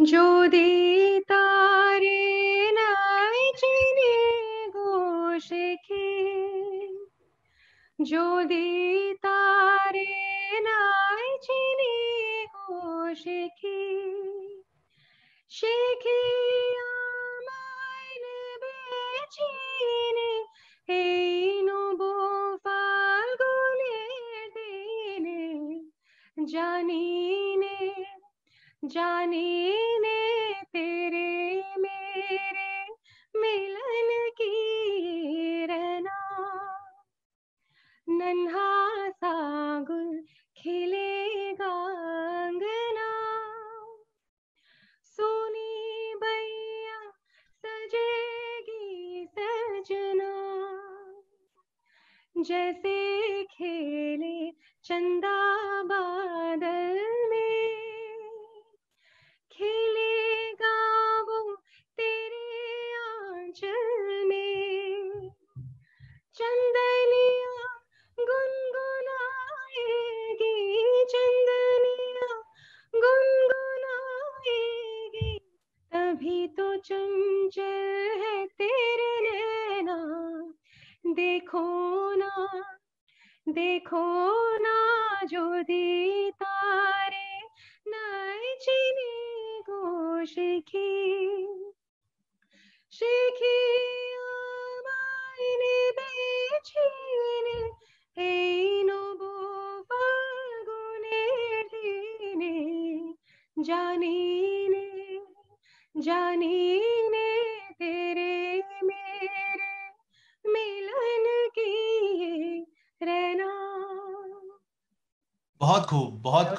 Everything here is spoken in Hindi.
जो तारे रे नाचिने घोष के जो देता रे शेखी घोष के शेखे আমার বেচিনে এই নব ফাল্গুনের দিনে জানিনে जाने ने तेरे मेरे मिलन की रहना नन्हा सा गुल खिलेगा अंगना सोनी भैया सजेगी सजना जैसे खेले चंदा तो चंचल है तेरे नैना देखो ना देखो ना जो दी तारे नाय चिनी गो शिखी ने बेचीने নেবে ছিনে এই নব ফাগুনের जाने ने तेरे मेरे मिलन की रहना बहुत खूब बहुत